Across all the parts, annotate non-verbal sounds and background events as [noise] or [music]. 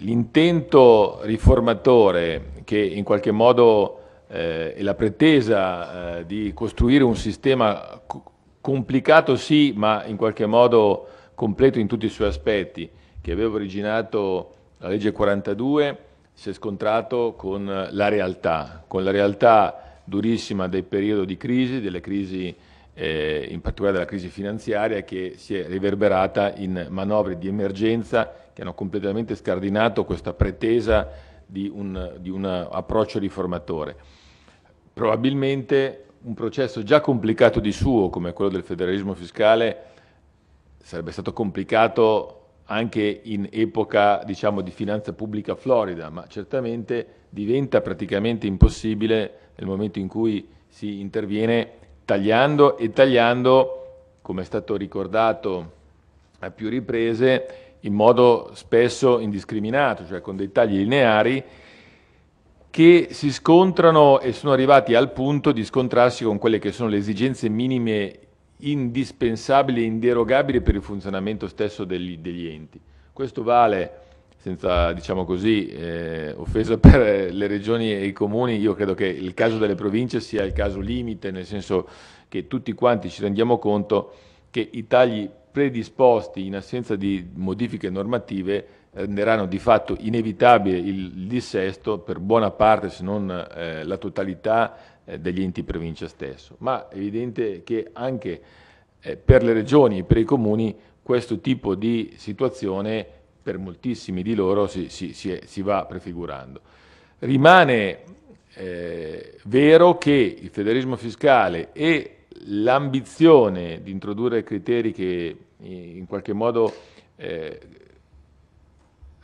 L'intento riformatore che in qualche modo eh, e la pretesa eh, di costruire un sistema complicato sì, ma in qualche modo completo in tutti i suoi aspetti, che aveva originato la legge 42, si è scontrato con la realtà, con la realtà durissima del periodo di crisi, delle crisi eh, in particolare della crisi finanziaria, che si è riverberata in manovre di emergenza che hanno completamente scardinato questa pretesa di un, di un approccio riformatore. Probabilmente un processo già complicato di suo, come quello del federalismo fiscale, sarebbe stato complicato anche in epoca diciamo, di finanza pubblica florida, ma certamente diventa praticamente impossibile nel momento in cui si interviene tagliando e tagliando, come è stato ricordato a più riprese, in modo spesso indiscriminato, cioè con dei tagli lineari, che si scontrano e sono arrivati al punto di scontrarsi con quelle che sono le esigenze minime indispensabili e inderogabili per il funzionamento stesso degli, degli enti. Questo vale senza diciamo così eh, offesa [laughs] per le regioni e i comuni, io credo che il caso delle province sia il caso limite, nel senso che tutti quanti ci rendiamo conto che i tagli predisposti in assenza di modifiche normative eh, renderanno di fatto inevitabile il dissesto per buona parte, se non eh, la totalità, eh, degli enti provincia stesso. Ma è evidente che anche eh, per le regioni e per i comuni questo tipo di situazione è per moltissimi di loro si, si, si, è, si va prefigurando. Rimane eh, vero che il federalismo fiscale e l'ambizione di introdurre criteri che eh, in qualche modo eh,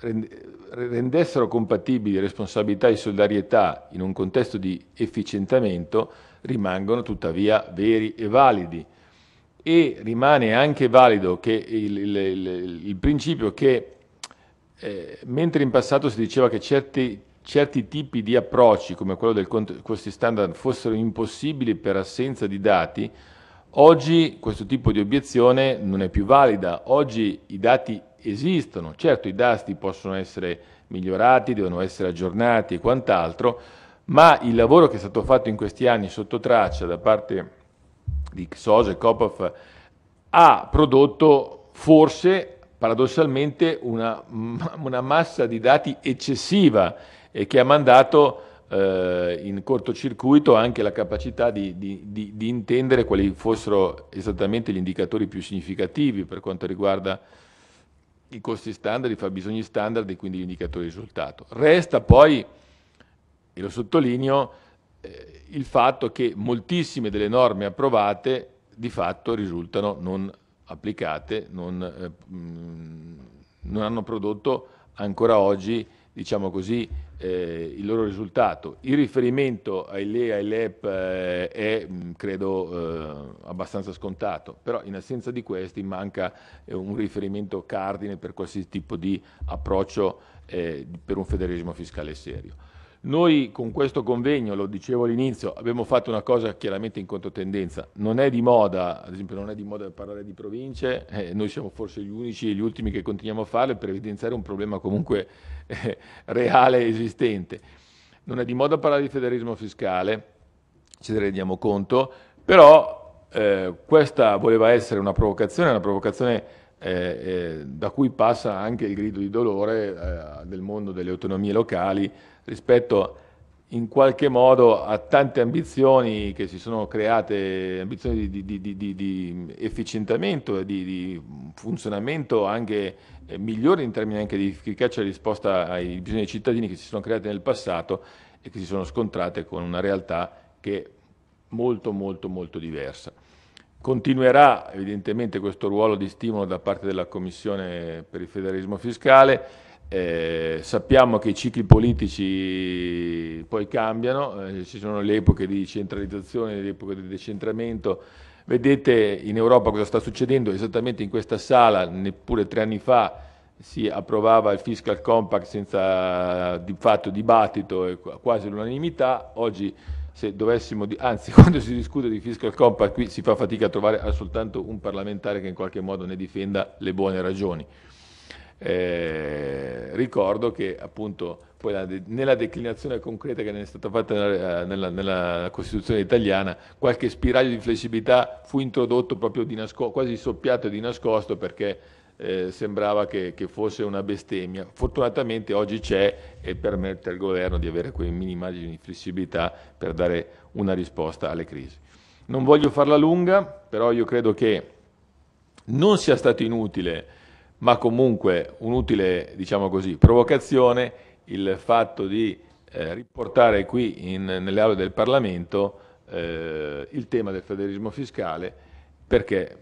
rendessero compatibili responsabilità e solidarietà in un contesto di efficientamento rimangono tuttavia veri e validi. E rimane anche valido il, il, il, il principio che eh, mentre in passato si diceva che certi, certi tipi di approcci, come quello del costi standard, fossero impossibili per assenza di dati, oggi questo tipo di obiezione non è più valida. Oggi i dati esistono, certo i dati possono essere migliorati, devono essere aggiornati e quant'altro, ma il lavoro che è stato fatto in questi anni sotto traccia da parte di Xosa e Kopov ha prodotto forse paradossalmente una, [laughs] una massa di dati eccessiva e che ha mandato eh, in cortocircuito anche la capacità di, di, di, di, intendere quali fossero esattamente gli indicatori più significativi per quanto riguarda i costi standard, i fabbisogni standard e quindi gli indicatori di risultato. Resta poi, e lo sottolineo, eh, il fatto che moltissime delle norme approvate di fatto risultano non applicate applicate non, eh, non hanno prodotto ancora oggi diciamo così, eh, il loro risultato. Il riferimento ai LEA e all'EP eh, è, credo, eh, abbastanza scontato, però in assenza di questi manca eh, un riferimento cardine per qualsiasi tipo di approccio eh, per un federalismo fiscale serio. Noi con questo convegno, lo dicevo all'inizio, abbiamo fatto una cosa chiaramente in controtendenza. Non è di moda, ad esempio non è di moda parlare di province, eh, noi siamo forse gli unici e gli ultimi che continuiamo a farlo per evidenziare un problema comunque eh, reale e esistente. Non è di moda parlare di federalismo fiscale, ce ne rendiamo conto, però eh, questa voleva essere una provocazione, una provocazione eh, eh, da cui passa anche il grido di dolore eh, del mondo delle autonomie locali rispetto in qualche modo a tante ambizioni che si sono create, ambizioni di, di, di, di efficientamento e di, funzionamento anche eh, migliore in termini anche di efficacia e risposta ai bisogni dei cittadini che si sono create nel passato e che si sono scontrate con una realtà che è molto molto molto diversa. Continuerà evidentemente questo ruolo di stimolo da parte della Commissione per il federalismo fiscale, eh, sappiamo che i cicli politici poi cambiano, eh, ci sono le epoche di centralizzazione, le epoche di decentramento. Vedete in Europa cosa sta succedendo, esattamente in questa sala, neppure tre anni fa, si approvava il fiscal compact senza di fatto dibattito e quasi l'unanimità, oggi se dovessimo, di, anzi [laughs] quando si discute di fiscal compact qui si fa fatica a trovare soltanto un parlamentare che in qualche modo ne difenda le buone ragioni. Eh, ricordo che appunto poi nella declinazione concreta che ne è stata fatta nella, nella, nella, Costituzione italiana, qualche spiraglio di flessibilità fu introdotto proprio nascosto, quasi soppiato di nascosto perché eh, sembrava che, che, fosse una bestemmia. Fortunatamente oggi c'è e permette al governo di avere quei mini margini di flessibilità per dare una risposta alle crisi. Non voglio farla lunga, però io credo che non sia stato inutile ma comunque un'utile, diciamo così, provocazione il fatto di eh, riportare qui in, nelle aule del Parlamento eh, il tema del federalismo fiscale perché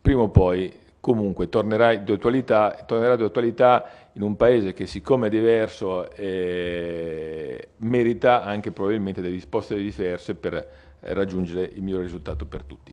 prima o poi comunque tornerà di, attualità, tornerà di attualità in un paese che siccome è diverso eh, merita anche probabilmente delle risposte diverse per raggiungere il migliore risultato per tutti.